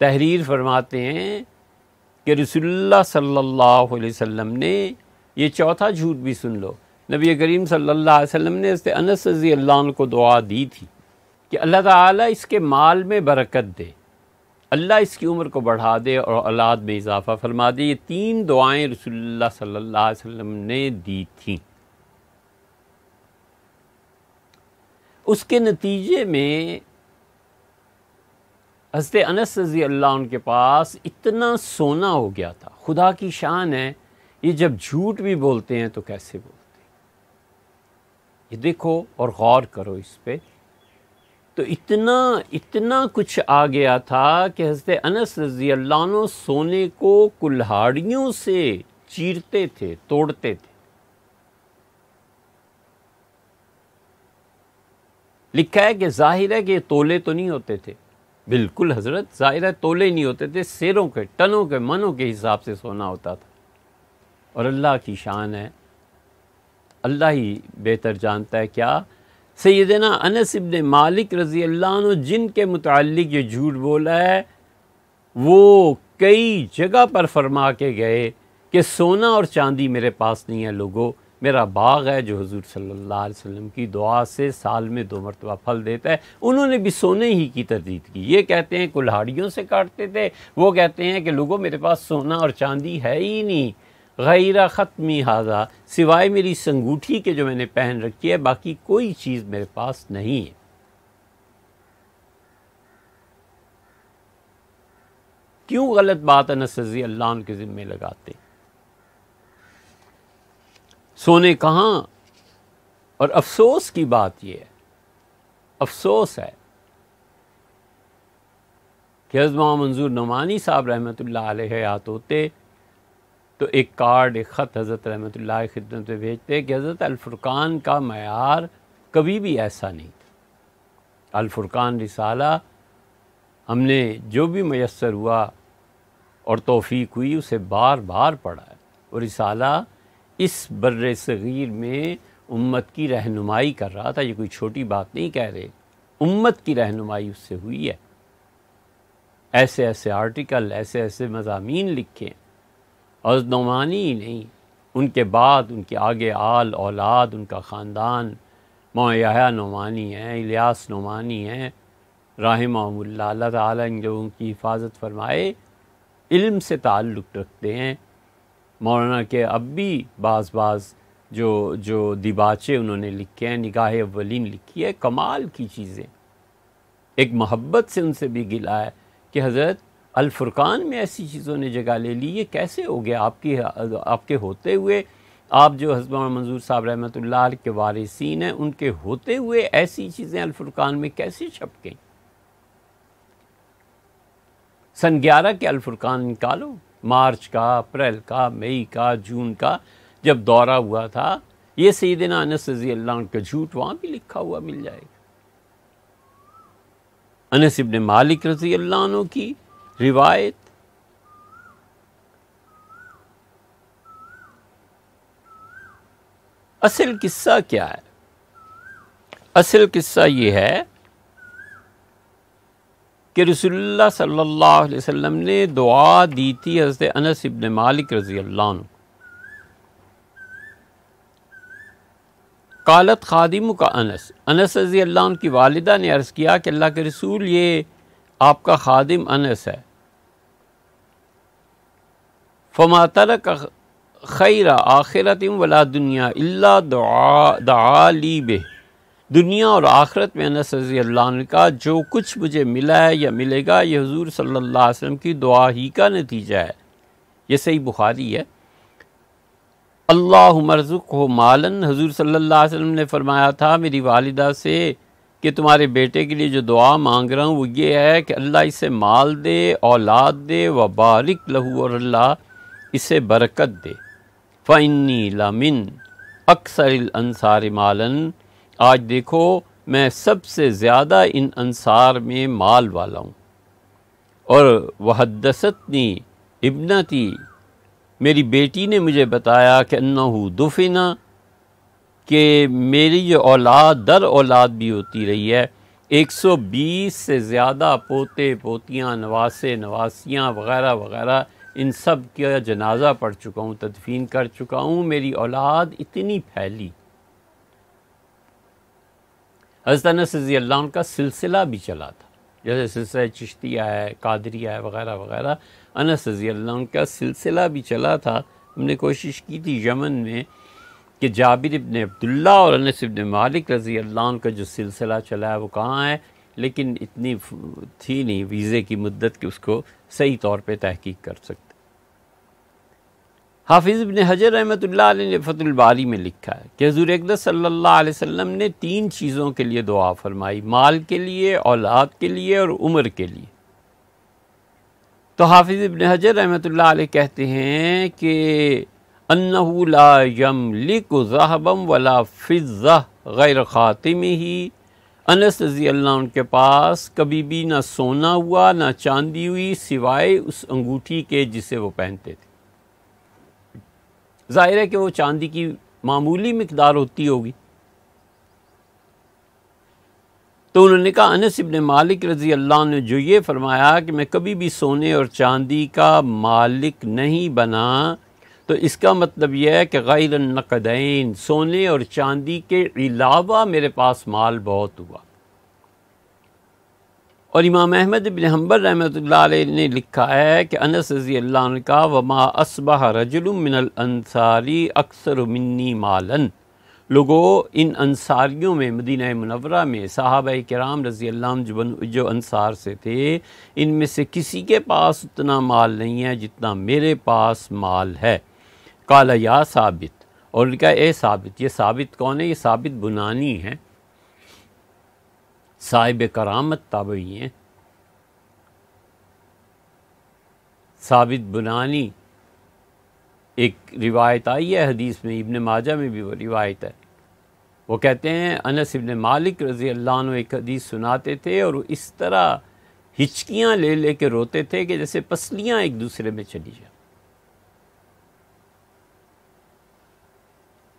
तहरीर फरमाते हैं कि रसुल्ला सल्ला अलैहि ने यह चौथा झूठ भी सुन लो नबी करीम सल्ला अलैहि ने इसे अनस रजी अल्लाह को दुआ दी थी कि अल्लाह ताली इसके माल में बरकत दे अल्लाह इसकी उम्र को बढ़ा दे और औलाद में इजाफ़ा फरमा दे ये तीन दुआएँ रसुल्ला सल्ला अलैहि ने दी थी उसके नतीजे में हजरत अनस रजी अल्लाह उनके पास इतना सोना हो गया था खुदा की शान है ये जब झूठ भी बोलते हैं तो कैसे बोलते हैं ये देखो और गौर करो इस पर तो इतना इतना कुछ आ गया था कि हजरत अनस रजी अल्लाह सोने को कुल्हाड़ियों से चीरते थे तोड़ते थे लिखा है कि जाहिर है कि तोले तो नहीं होते थे बिल्कुल हजरत ज़ाहिर तोले नहीं होते थे सिरों के टनों के मनों के हिसाब से सोना होता था और अल्लाह की शान है अल्लाह ही बेहतर जानता है क्या सैदना अनस इबन मालिक रज़ी अल्लाह के मुतक ये झूठ बोला है वो कई जगह पर फरमा के गए कि सोना और चांदी मेरे पास नहीं है लोगों मेरा बाग है जो हजूर सल्ला वसम की दुआ से साल में दो मरतबा फल देता है उन्होंने भी सोने ही की तरदीद की ये कहते हैं कुल्हाड़ियों से काटते थे वो कहते हैं कि लोगों मेरे पास सोना और चांदी है ही नहीं गैरा ख़त्मी हाजा सिवाय मेरी संगूठी के जो मैंने पहन रखी है बाकी कोई चीज़ मेरे पास नहीं है क्यों गलत बात अनसजी अल्लाह के ज़िम्मे लगाते हैं सोने कहाँ और अफसोस की बात यह है अफसोस है कि हजमा मंजूर नमानी साहब रहमत आयात होते तो एक कार्ड एक ख़त हज़रत रहमत खिदमत में भेजते कि हज़रत अलफुर्कान का मैार कभी भी ऐसा नहीं था अलफुर्कान रिसाला हमने जो भी मैसर हुआ और तोफ़ी हुई उसे बार बार पढ़ा है और रिसाला इस बर सग़ीर में उम्मत की रहनुमाई कर रहा था ये कोई छोटी बात नहीं कह रहे उम्मत की रहनुमाई उससे हुई है ऐसे ऐसे आर्टिकल ऐसे ऐसे मजामी लिखे और नौमानी ही नहीं उनके बाद उनके आगे आल औलाद उनका ख़ानदान मोया नुमानी हैं इलियास नुमानी हैं राहिम अल्लाह ताली इन लोगों की हिफाजत फरमाए इल्म से ताल्लुक़ रखते हैं मौलाना के अब भी बाज़ बाज़ जो जो दिबाचे उन्होंने लिखे हैं निगाह अवलिन लिखी है कमाल की चीज़ें एक मोहब्बत से उनसे भी गिला है कि हज़रत अलफुरकान में ऐसी चीज़ों ने जगह ले ली ये कैसे हो गया आपकी आपके होते हुए आप जो हजमा मंजूर साहब रहमत के वारसिन हैं उनके होते हुए ऐसी चीज़ें अलफुरकान में कैसे छप गई सन ग्यारह के अलफुरकान निकालो मार्च का अप्रैल का मई का जून का जब दौरा हुआ था ये सईदना अनस रजी अल्लाह का झूठ वहाँ भी लिखा हुआ मिल जाएगा अनस इब्ने मालिक रजी अल्लाह की रिवायत असल किस्सा क्या है असल किस्सा ये है कि रसोल्ला सल्ला वसम ने दुआ दी थी हज़रत अनस इबन मालिक रज़ी अल्लाह कालत खादिम का अनस अनस रज़ी अल्लाह की वालदा ने अर्ज़ किया कि अल्लाह के रसूल ये आपका खादिम अनस है फमातर का खैरा आखिरत वला दुनिया अल्ला दुआ दआली बे दुनिया और आखरत में अनस रजी अल्लाह का जो कुछ मुझे मिला है या मिलेगा ये हजूर सल्ला वसम की दुआ ही का नतीजा है ये सही बुखारी है अल्लाह मरजुक हो मालन हजूर सल्ला वसम ने फरमाया था मेरी वालदा से कि तुम्हारे बेटे के लिए जो दुआ मांग रहा हूँ वो ये है कि अल्लाह इसे माल दे औलाद दे व बारिक लहू और अल्लाह इसे बरकत दे फ़ैनी लामिन अक्सर अनसार मालन आज देखो मैं सबसे ज़्यादा इन अंसार में माल वाला हूँ और वहदसतनी इबनती मेरी बेटी ने मुझे बताया कि अन्ना दुफिना कि मेरी जो औलाद दर औलाद भी होती रही है 120 से ज़्यादा पोते पोतियाँ नवासे नवासियाँ वगैरह वगैरह इन सब का जनाजा पढ़ चुका हूँ तदफीन कर चुका हूँ मेरी औलाद इतनी फैली हजरत अनस रजी अल्लाह का सिलसिला भी चला था जैसे सिलसिला चिश्तिया है कादरिया है वगैरह वगैरह अनस रजी अल्लाह का सिलसिला भी चला था हमने कोशिश की थी यमन में कि जाबिर इबन अब्दुल्ला और अनस इबन मालिक रजी अल्लाह का जो सिलसिला चला है वो कहाँ है लेकिन इतनी थी नहीं वीज़े की मुद्दत कि उसको सही तौर पर तहकीक कर सकते हाफिज़ इबन हजर रहमत ने फतुलबारी में लिखा है कि हजूर अकदस सल्ला वसम ने तीन चीज़ों के लिए दुआ फरमाई माल के लिए औलाद के लिए और उम्र के लिए तो हाफिज़ इबन हजर रहमत कहते हैं कि अन्नला लिक ज़हबम वला फ़िज़ा गैर ख़ातिम ही अनस रजी अल्लाह उनके पास कभी भी ना सोना हुआ ना चांदी हुई सिवाय उस अंगूठी के जिसे वो पहनते थे ज़ाहिर है कि वो चांदी की मामूली मकदार होती होगी तो उन्होंने कहा अनस इबन मालिक रज़ी अल्लाह ने जो ये फरमाया कि मैं कभी भी सोने और चांदी का मालिक नहीं बना तो इसका मतलब यह है कि गैर नकदैन सोने और चांदी के अलावा मेरे पास माल बहुत हुआ और इमाम अहमद बिन हम्बल रहमत ने लिखा है कि अनस रजी अल्लाह का वमा असबह रजुलमिनल अंसारी अक्सर मिन्नी मालन लोगों इन अंसारियों में मदीना मनवरा में साहब कराम रज़ी अल्लाह जो जो अंसार से थे इनमें से किसी के पास उतना माल नहीं है जितना मेरे पास माल है काला या साबित और उनका ए साबित ये साबित कौन है ये साबित बुनानी है साहिब करामत ताबई हैं साबित बुनानी एक रिवायत आई है हदीस में इबन माजा में भी वो रिवायत है वो कहते हैं अनस इबन मालिक रज़ी अल्लाह एक हदीस सुनाते थे और इस तरह हिचकियाँ ले ले के रोते थे कि जैसे पसलियाँ एक दूसरे में चली जाए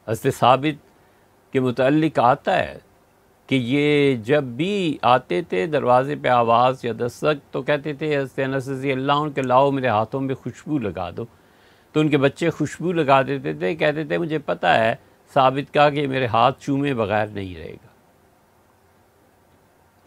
हजरत साबित के मुतल आता है कि ये जब भी आते थे दरवाज़े पे आवाज़ या दस्तक तो कहते थे हस्ती अल्लाह के लाओ मेरे हाथों में खुशबू लगा दो तो उनके बच्चे खुशबू लगा देते थे कहते थे मुझे पता है साबित का कि मेरे हाथ चूमे बगैर नहीं रहेगा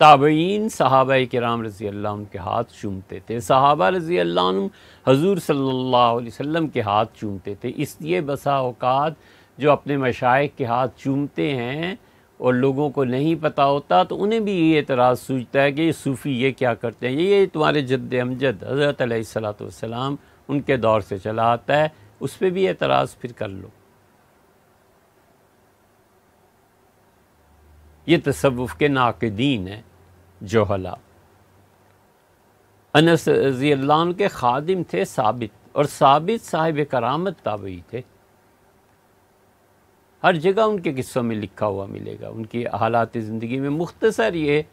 ताबीन सहाबा कराम रज़ी अल्लाह के हाथ चूमते थे सहाबा रज़ी अल्लाह हजूर सल्ला के हाथ चूमते थे इसलिए बसा अवकात जो अपने मशाइ के हाथ चूमते हैं और लोगों को नहीं पता होता तो उन्हें भी ये एतराज़ सूझता है कि ये सूफ़ी ये क्या करते हैं ये तुम्हारे जद अमजद हज़रत सलाम उनके दौर से चला आता है उस पर भी एतराज़ फिर कर लो ये तसवुफ़ के नाकदीन हैं जोहला अनस रजी के खादिम थे साबित और साबित साहिब करामत ताबी थे हर जगह उनके किस्सों में लिखा हुआ मिलेगा उनकी हालात ज़िंदगी में मुख्तसर ये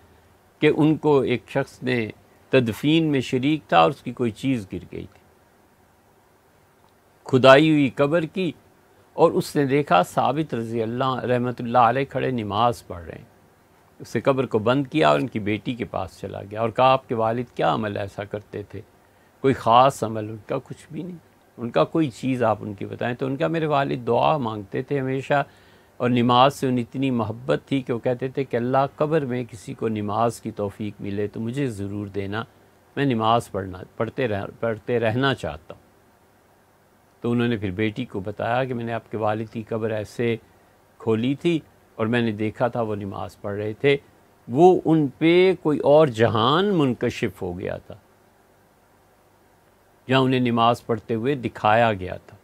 कि उनको एक शख्स ने तदफीन में शरीक था और उसकी कोई चीज़ गिर गई थी खुदाई हुई कब्र की और उसने देखा साबित रजी अल्लाह रहमत खड़े नमाज पढ़ रहे हैं उससे कब्र को बंद किया और उनकी बेटी के पास चला गया और कहा आपके वालिद क्या अमल ऐसा करते थे कोई ख़ास अमल उनका कुछ भी नहीं उनका कोई चीज़ आप उनकी बताएं तो उनका मेरे वालिद दुआ मांगते थे हमेशा और नमाज से उन इतनी मोहब्बत थी कि वो कहते थे कि अल्लाह कब्र में किसी को नमाज की तोफ़ी मिले तो मुझे ज़रूर देना मैं नमाज पढ़ना पढ़ते रह पढ़ते रहना चाहता हूँ तो उन्होंने फिर बेटी को बताया कि मैंने आपके वालिद की कब्र ऐसे खोली थी और मैंने देखा था वो नमाज पढ़ रहे थे वो उन पर कोई और जहान मुनकशिफ हो गया था या उन्हें नमाज़ पढ़ते हुए दिखाया गया था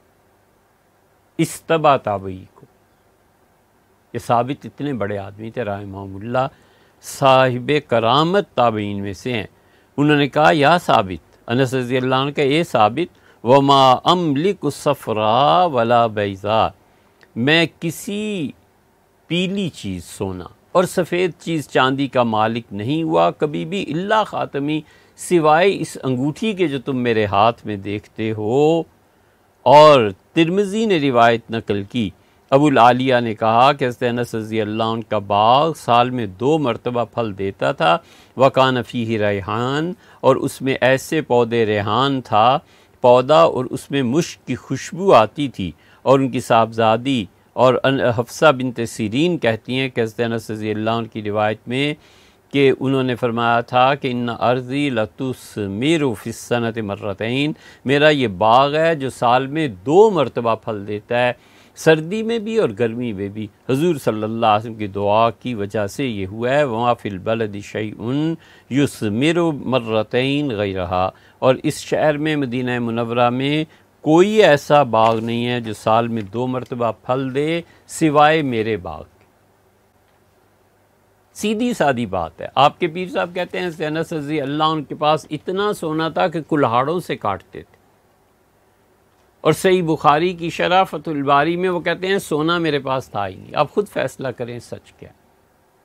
इस तबा ताबई को ये साबित इतने बड़े आदमी थे राय मामुल्ला साहिब करामत ताबीन में से हैं उन्होंने कहा या साबित अनस का ये साबित वमा अमलिक सफ़रा वला बैज़ा मैं किसी पीली चीज़ सोना और सफ़ेद चीज़ चांदी का मालिक नहीं हुआ कभी भी इल्ला ख़ातमी सिवाय इस अंगूठी के जो तुम मेरे हाथ में देखते हो और तिरमजी ने रिवायत नकल की अबुल आलिया ने कहा कि हस्तैन सजी अल्लाह उनका बाग साल में दो मरतबा फल देता था वकान फ़ी रेहान और उसमें ऐसे पौधे रेहान था पौधा और उसमें मुश्क की खुशबू आती थी और उनकी साहबजादी और हफ्सा बिन तसरीन कहती हैं कि हस्तैन सजी अल्लाह उनकी रिवायत में कि उन्होंने फरमाया था कि इन अर्ज़ी लतुस मीरू फ़िसनत मर्रतन मेरा ये बाग है जो साल में दो मरतबा फल देता है सर्दी में भी और गर्मी में भी हजूर सल्ला की दुआ की वजह से ये हुआ है वहाँ बलद शैन युसमिर मर्रतन गई रहा और इस शहर में मदीना मनवरा में कोई ऐसा बाग नहीं है जो साल में दो मरतबा फल दे सिवाय मेरे बाग सीधी सादी बात है आपके पीर साहब कहते हैं सैनस रजी अल्लाह उनके पास इतना सोना था कि कुल्हाड़ों से काटते थे और सही बुखारी की शराफतुलबारी में वो कहते हैं सोना मेरे पास था ही नहीं आप ख़ुद फैसला करें सच क्या